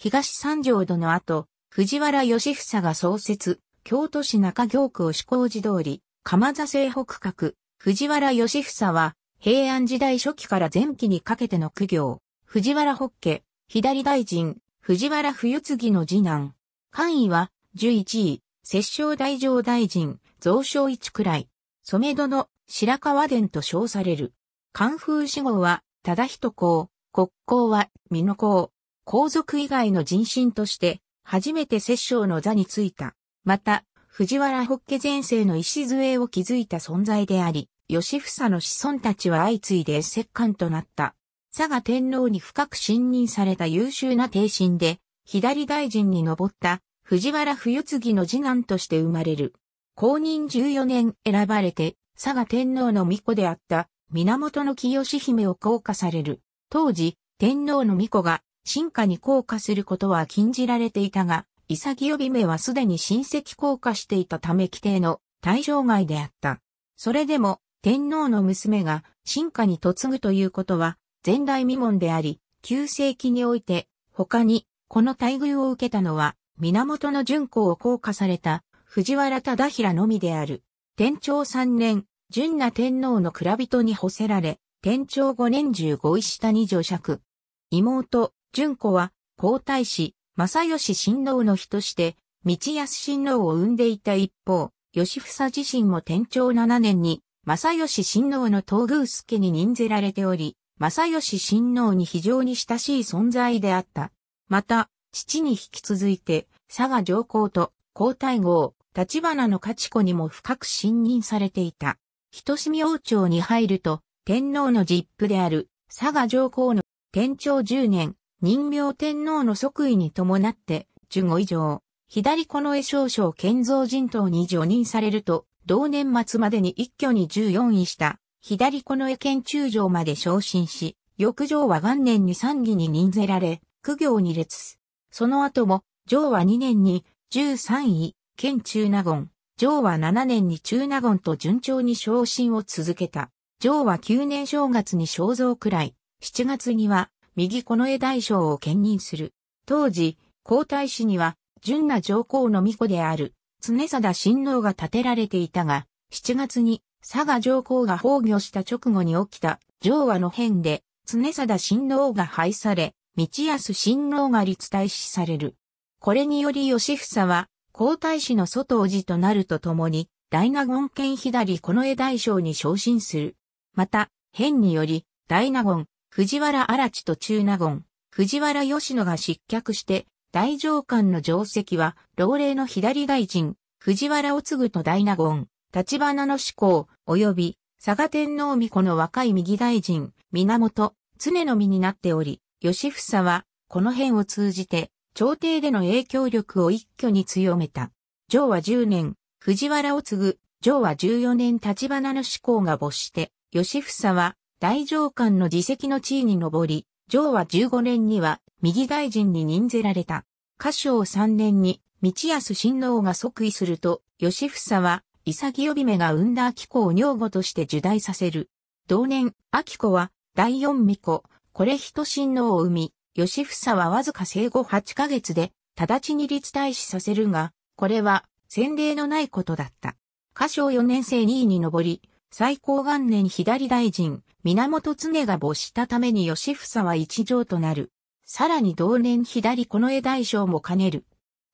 東三条殿の後、藤原義房が創設、京都市中京区を押工寺通り、鎌座西北角、藤原義房は、平安時代初期から前期にかけての苦行、藤原北家、左大臣、藤原冬次の次男。官位は、11位、摂政大上大臣、増床一くらい、染戸の白川殿と称される。官風志号は、忠人公、国公は、美濃公、皇族以外の人心として、初めて摂政の座についた。また、藤原北家前世の礎を築いた存在であり、吉房の子孫たちは相次いで摂関となった。佐賀天皇に深く信任された優秀な帝臣で、左大臣に上った藤原冬次の次男として生まれる。公認14年選ばれて、佐賀天皇の御子であった源の清姫を降下される。当時、天皇の御子が進化に降下することは禁じられていたが、潔び目はすでに親戚降下していたため規定の対象外であった。それでも、天皇の娘が進化に嫁ぐということは、前代未聞であり、旧世紀において、他に、この待遇を受けたのは、源の順子を降下された、藤原忠平のみである。天長三年、純な天皇の蔵人に干せられ、天長五年十五石下に乗爵。妹、純子は、皇太子、正義親王の日として、道安親王を生んでいた一方、吉房自身も天長7年に、正義親王の東宮助に任ぜられており、正義親王に非常に親しい存在であった。また、父に引き続いて、佐賀上皇と皇太后、立花の勝子にも深く信任されていた。人住王朝に入ると、天皇の実父である佐賀上皇の天長10年、人明天皇の即位に伴って、十五以上、左近江少将建造人頭に除任されると、同年末までに一挙に14位した、左近江県中将まで昇進し、翌上は元年に三義に任ぜられ、苦行に列。その後も、上は2年に13位、県中納言、上は7年に中納言と順調に昇進を続けた。上は9年正月に肖像くらい、7月には右近衛大将を兼任する。当時、皇太子には、純な上皇の巫女である、常貞親王が建てられていたが、7月に、佐賀上皇が崩御した直後に起きた、上和の変で、常貞親王が廃され、道康親王が立大使される。これにより義房は、皇太子の外王子となるとともに、大納言兼左近衛大将に昇進する。また、変により、大納言、藤原荒地と中納言、藤原義野が失脚して、大上官の定石は、老齢の左大臣、藤原おつぐと大納言、立花の志向、及び、佐賀天皇御子の若い右大臣、源、常の身になっており、吉房は、この辺を通じて、朝廷での影響力を一挙に強めた。上は10年、藤原を継ぐ、上は14年立花の志向が没して、吉房は、大上官の自責の地位に上り、上は15年には右大臣に任ぜられた。歌唱3年に道安親王が即位すると、吉房は潔びめが生んだ秋子を女房として受大させる。同年、秋子は第四巫子、これ人親王を生み、吉房はわずか生後8ヶ月で、直ちに立大使させるが、これは先例のないことだった。歌唱4年生2位に上り、最高元年左大臣、源常が没したために吉房は一条となる。さらに同年左近絵大将も兼ねる。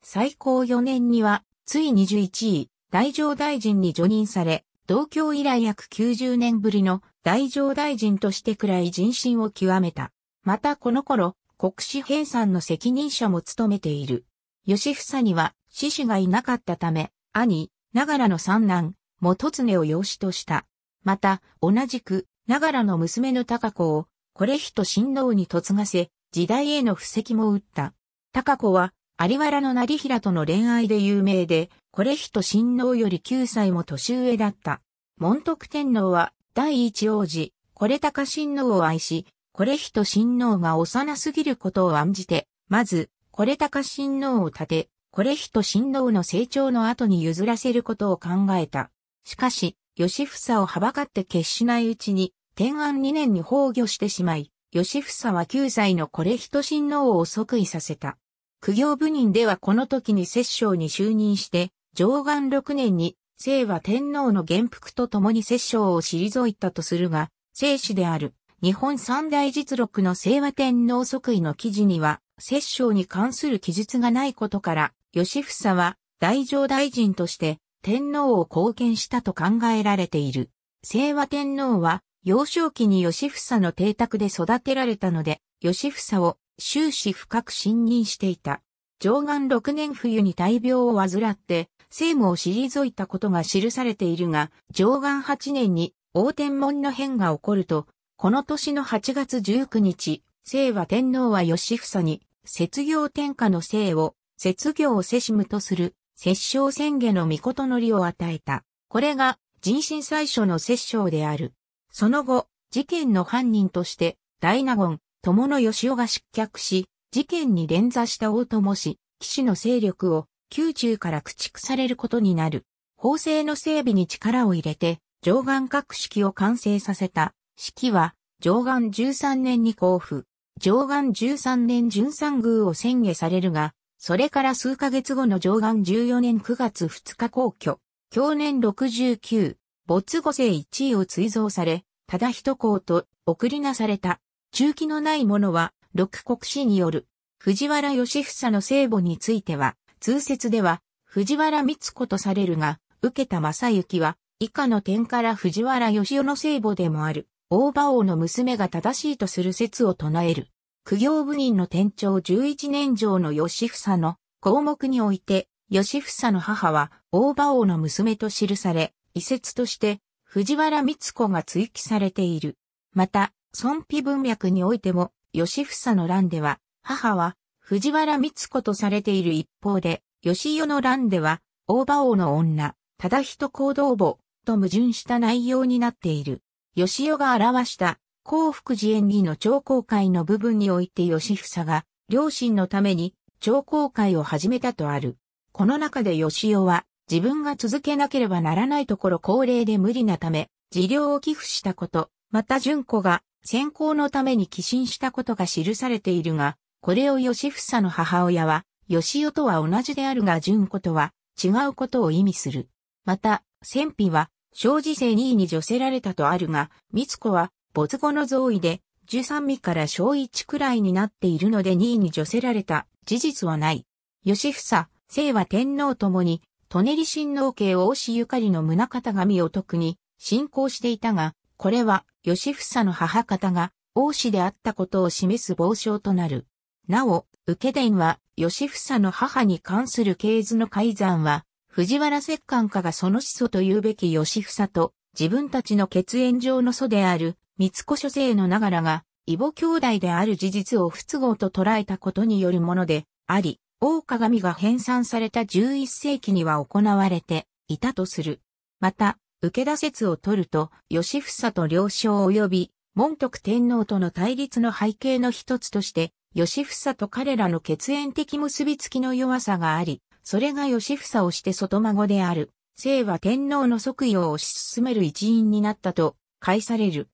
最高4年には、つい21位、大乗大臣に除任され、同居以来約90年ぶりの大乗大臣としてくらい人心を極めた。またこの頃、国史兵産の責任者も務めている。吉房には、死士がいなかったため、兄、ながらの三男、元常を養子とした。また、同じく、長良の娘の高子を、これ人親王に嫁がせ、時代への布石も打った。高子は、有原の成平との恋愛で有名で、これ人親王より9歳も年上だった。門徳天皇は、第一王子、これ高親王を愛し、これ人親王が幼すぎることを案じて、まず、これ高親王を立て、これ人親王の成長の後に譲らせることを考えた。しかし、義房をはばかって決しないうちに、天安2年に崩御してしまい、義房は9歳のこれ人親王を即位させた。苦行部人ではこの時に摂政に就任して、上岸6年に、聖和天皇の元服と共に摂政を退いたとするが、聖史である、日本三大実録の聖和天皇即位の記事には、摂政に関する記述がないことから、義房は、大乗大臣として、天皇を貢献したと考えられている。清和天皇は幼少期に吉房の邸宅で育てられたので、吉房を終始深く信任していた。上岸六年冬に大病を患って、政務を退いたことが記されているが、上岸八年に大天門の変が起こると、この年の8月19日、聖和天皇は吉房に、雪業天下の姓を、雪業をせしむとする摂政宣言の御事のりを与えた。これが人心最初の摂政である。その後、事件の犯人として、大納言、友野義雄が失脚し、事件に連座した大友氏、騎士の勢力を、宮中から駆逐されることになる。法制の整備に力を入れて、上岸各式を完成させた。式は、上岸13年に交付。上岸13年準三宮を宣下されるが、それから数ヶ月後の上岸14年9月2日皇居、去年69、没後世1位を追贈され、ただ一行と送りなされた。中期のないものは、六国史による。藤原義房の聖母については、通説では、藤原光子とされるが、受けた正幸は、以下の点から藤原義雄の聖母でもある、大馬王の娘が正しいとする説を唱える。苦行部人の店長11年上の吉房の項目において、吉房の母は大馬王の娘と記され、遺説として藤原光子が追記されている。また、孫妃文脈においても、吉房の乱では、母は藤原光子とされている一方で、吉代の乱では、大馬王の女、ただ人行動母と矛盾した内容になっている。吉代が表した幸福寺縁起の長公会の部分において義房が、両親のために、長公会を始めたとある。この中で義夫は、自分が続けなければならないところ高齢で無理なため、治療を寄付したこと、また純子が、選考のために寄進したことが記されているが、これを義房の母親は、義夫とは同じであるが純子とは、違うことを意味する。また、先妃は、生児生2位に助せられたとあるが、三つ子は、没後の増位で、13味から小1くらいになっているので2位に除せられた事実はない。吉房、清和天皇ともに、舎人親王家を押ゆかりの宗方紙を特に信仰していたが、これは吉房の母方が王子であったことを示す傍証となる。なお、受伝は吉房の母に関する系図の改ざんは、藤原摂関家がその始祖というべき吉房と自分たちの血縁上の祖である三越生のながらが、異母兄弟である事実を不都合と捉えたことによるものであり、大鏡が編纂された11世紀には行われていたとする。また、受け出説を取ると、吉房と了承及び、門徳天皇との対立の背景の一つとして、吉房と彼らの血縁的結びつきの弱さがあり、それが吉房をして外孫である、清は天皇の即位を推し進める一員になったと、解される。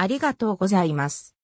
ありがとうございます。